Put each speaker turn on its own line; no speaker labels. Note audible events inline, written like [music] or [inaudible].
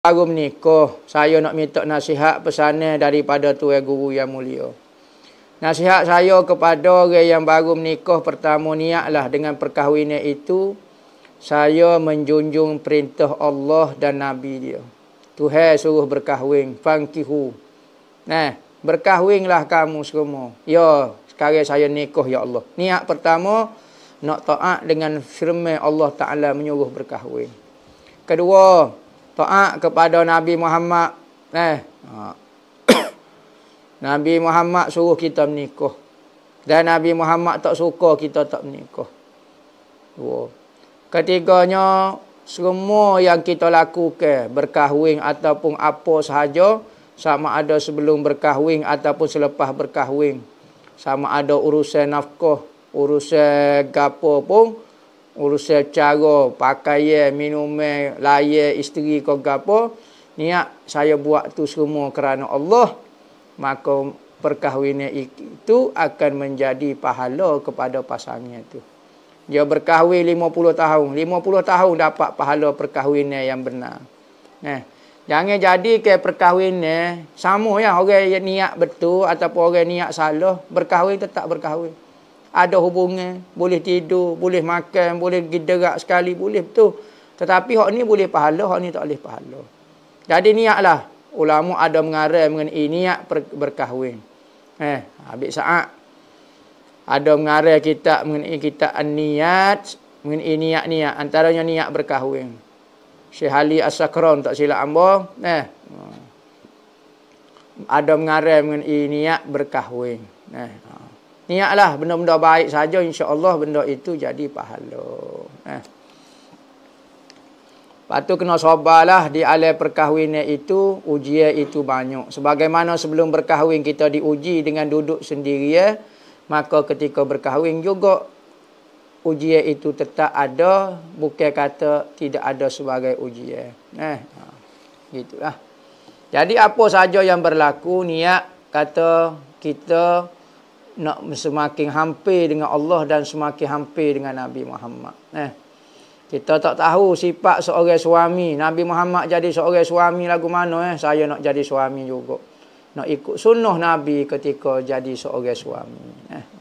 baru menikah, saya nak minta nasihat pesanan daripada tuan guru yang mulia. Nasihat saya kepada orang yang baru menikah pertama niatlah dengan perkahwinan itu, saya menjunjung perintah Allah dan Nabi dia. Tuhan suruh berkahwin, fangkihu. Nah, berkahwinlah kamu semua. Ya, sekarang saya nikah ya Allah. Niat pertama nak taat dengan firman Allah Taala menyuruh berkahwin. Kedua, taat kepada Nabi Muhammad. Eh. [coughs] Nabi Muhammad suruh kita menikah. Dan Nabi Muhammad tak suka kita tak menikah. Dua. Ketiganya, semua yang kita lakukan berkahwin ataupun apa sahaja, sama ada sebelum berkahwin ataupun selepas berkahwin. Sama ada urusan nafkah, urusan gapo pun, urusan cara pakaian minuman layar isteri kau gapo niat saya buat tu semua kerana Allah maka perkahwinan itu akan menjadi pahala kepada pasangnya tu dia berkahwin 50 tahun 50 tahun dapat pahala perkahwinan yang benar nah jangan jadi ke perkahwinan sama ya orang yang niat betul ataupun orang yang niat salah berkahwin tetap berkahwin ada hubungan, boleh tidur, boleh makan, boleh pergi derak sekali, boleh betul. Tetapi hak ni boleh pahala, hak ni tak boleh pahala. Jadi niatlah. Ulama ada mengarah mengenai niat berkahwin. Eh, habis saat. Ada mengarah kita mengenai kita niat, mengenai niat-niat. Antaranya niat berkahwin. Syekh Ali As-Sakran tak silap ambo. Eh. Ada mengarah mengenai niat berkahwin. Eh. Ha niatlah benda-benda baik saja insya-Allah benda itu jadi pahala. Ha. Eh. Patu kena sabarlah di alam perkahwinan itu ujian itu banyak. Sebagaimana sebelum berkahwin kita diuji dengan duduk sendiri ya, maka ketika berkahwin juga ujian itu tetap ada bukan kata tidak ada sebagai ujian. Eh. Gitulah. Jadi apa saja yang berlaku niat kata kita nak semakin hampir dengan Allah dan semakin hampir dengan Nabi Muhammad. Eh. Kita tak tahu sifat seorang suami. Nabi Muhammad jadi seorang suami lagu mana eh? Saya nak jadi suami juga. Nak ikut sunnah Nabi ketika jadi seorang suami. Eh.